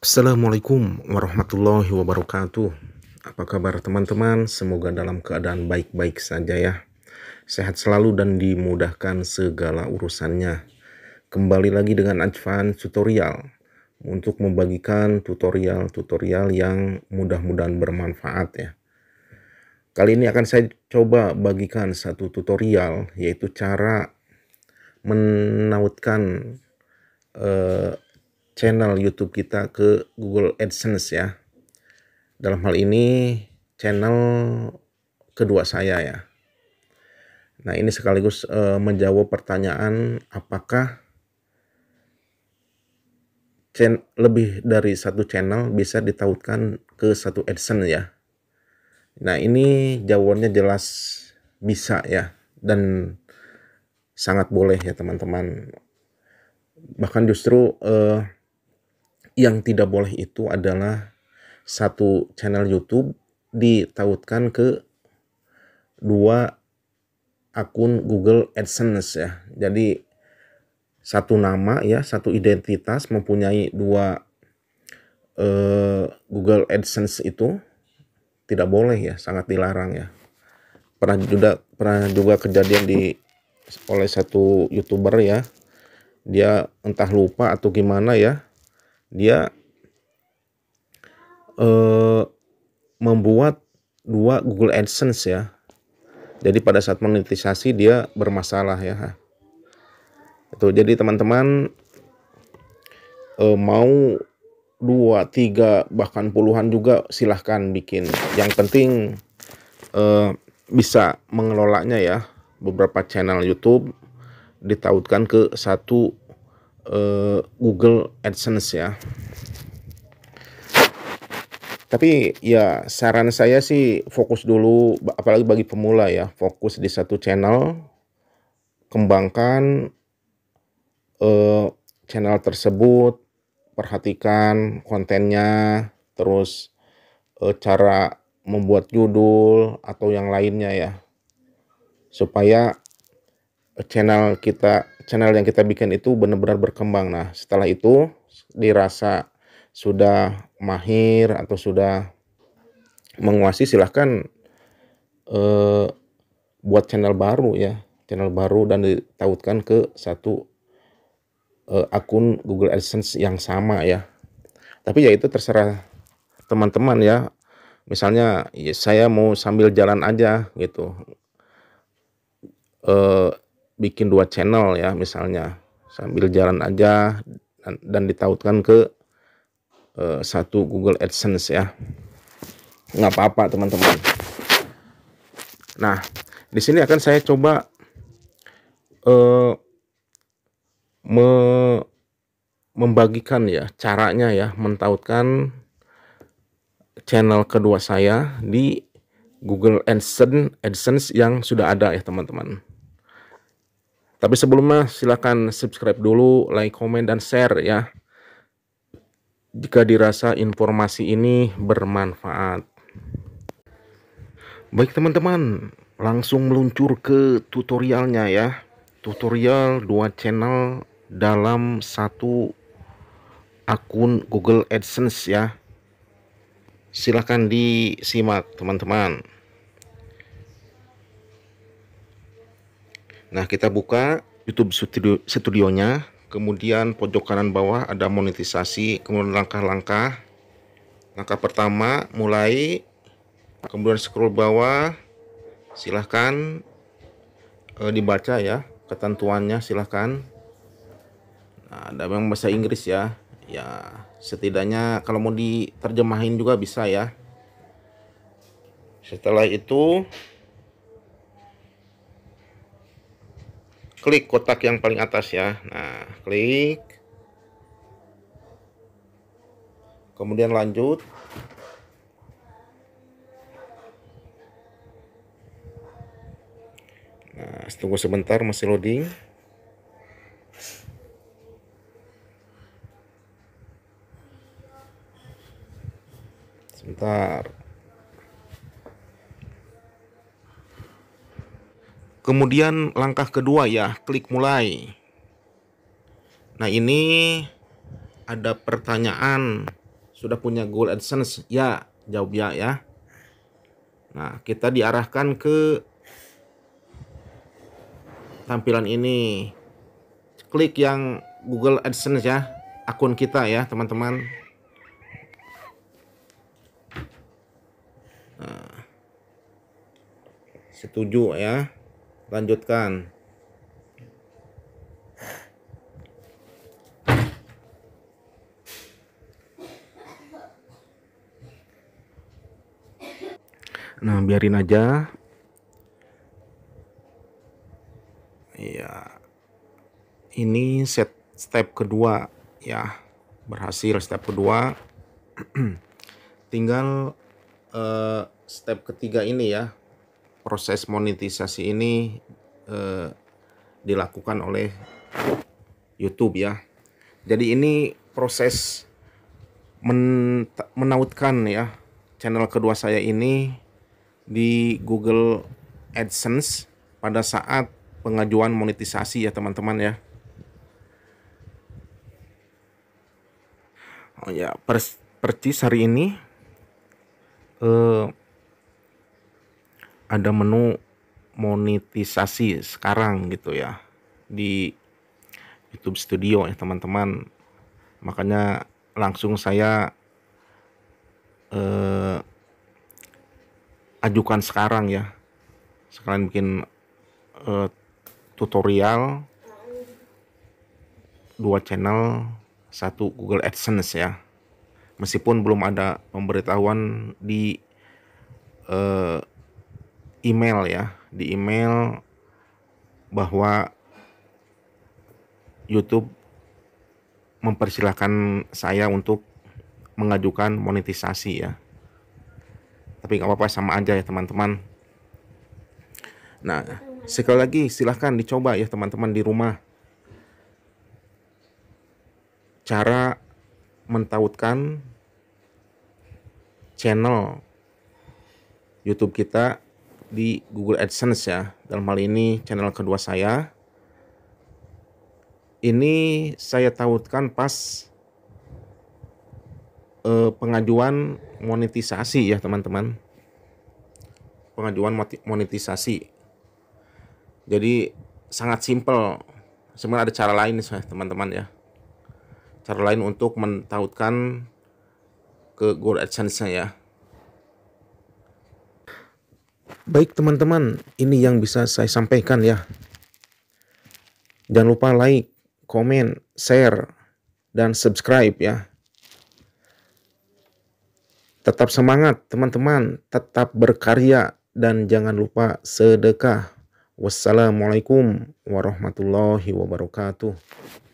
Assalamualaikum warahmatullahi wabarakatuh. Apa kabar teman-teman? Semoga dalam keadaan baik-baik saja ya. Sehat selalu dan dimudahkan segala urusannya. Kembali lagi dengan Advan Tutorial untuk membagikan tutorial-tutorial yang mudah-mudahan bermanfaat ya. Kali ini akan saya coba bagikan satu tutorial yaitu cara menautkan eh, channel YouTube kita ke Google AdSense ya. Dalam hal ini channel kedua saya ya. Nah, ini sekaligus e, menjawab pertanyaan apakah lebih dari satu channel bisa ditautkan ke satu AdSense ya. Nah, ini jawabannya jelas bisa ya dan sangat boleh ya teman-teman. Bahkan justru eh, yang tidak boleh itu adalah satu channel YouTube ditautkan ke dua akun Google AdSense ya. Jadi satu nama ya, satu identitas mempunyai dua eh, Google AdSense itu tidak boleh ya, sangat dilarang ya. Pernah juga pernah juga kejadian di oleh satu YouTuber ya. Dia entah lupa atau gimana ya, dia eh, membuat dua Google AdSense ya. Jadi pada saat monetisasi dia bermasalah ya. Itu jadi teman-teman eh, mau dua, tiga, bahkan puluhan juga silahkan bikin. Yang penting eh, bisa mengelolanya ya. Beberapa channel YouTube ditautkan ke satu uh, Google AdSense ya. Tapi ya saran saya sih fokus dulu apalagi bagi pemula ya, fokus di satu channel kembangkan uh, channel tersebut, perhatikan kontennya, terus uh, cara membuat judul atau yang lainnya ya. Supaya channel kita channel yang kita bikin itu benar-benar berkembang. Nah, setelah itu dirasa sudah mahir atau sudah menguasai silahkan eh, buat channel baru ya, channel baru dan ditautkan ke satu eh, akun Google AdSense yang sama ya. Tapi ya itu terserah teman-teman ya. Misalnya ya saya mau sambil jalan aja gitu. Eh, bikin dua channel ya misalnya sambil jalan aja dan, dan ditautkan ke uh, satu Google AdSense ya nggak apa-apa teman-teman nah di sini akan saya coba uh, me membagikan ya caranya ya mentautkan channel kedua saya di Google AdSense AdSense yang sudah ada ya teman-teman. Tapi sebelumnya silahkan subscribe dulu, like, komen, dan share ya. Jika dirasa informasi ini bermanfaat. Baik teman-teman, langsung meluncur ke tutorialnya ya. Tutorial dua channel dalam satu akun Google AdSense ya. Silahkan disimak teman-teman. Nah, kita buka YouTube studio, studionya, kemudian pojok kanan bawah ada monetisasi, kemudian langkah-langkah. Langkah pertama mulai, kemudian scroll bawah, silahkan e, dibaca ya ketentuannya silahkan. Nah, ada yang bahasa Inggris ya, ya setidaknya kalau mau diterjemahin juga bisa ya. Setelah itu klik kotak yang paling atas ya nah klik kemudian lanjut nah tunggu sebentar masih loading sebentar Kemudian langkah kedua ya, klik mulai. Nah, ini ada pertanyaan, sudah punya Google AdSense? Ya, jawab ya ya. Nah, kita diarahkan ke tampilan ini. Klik yang Google AdSense ya, akun kita ya, teman-teman. Nah, setuju ya lanjutkan Nah, biarin aja. Iya. Ini set step kedua ya. Berhasil step kedua. Tinggal uh, step ketiga ini ya proses monetisasi ini eh, dilakukan oleh YouTube ya. Jadi ini proses men menautkan ya channel kedua saya ini di Google AdSense pada saat pengajuan monetisasi ya teman-teman ya. Oh ya, persis hari ini eh, ada menu monetisasi sekarang gitu ya di YouTube Studio ya teman-teman. Makanya langsung saya eh, ajukan sekarang ya. Sekalian bikin eh, tutorial dua channel, satu Google AdSense ya. Meskipun belum ada pemberitahuan di eh, email ya, di email bahwa YouTube mempersilahkan saya untuk mengajukan monetisasi ya. Tapi nggak apa-apa sama aja ya teman-teman. Nah, sekali lagi silahkan dicoba ya teman-teman di rumah. Cara mentautkan channel YouTube kita di Google AdSense ya. Dalam hal ini channel kedua saya. Ini saya tautkan pas eh, pengajuan monetisasi ya teman-teman. Pengajuan monetisasi. Jadi sangat simpel. Sebenarnya ada cara lain eh, teman-teman ya. Cara lain untuk mentautkan ke Google adsense ya Baik teman-teman, ini yang bisa saya sampaikan ya. Jangan lupa like, komen, share, dan subscribe ya. Tetap semangat teman-teman, tetap berkarya, dan jangan lupa sedekah. Wassalamualaikum warahmatullahi wabarakatuh.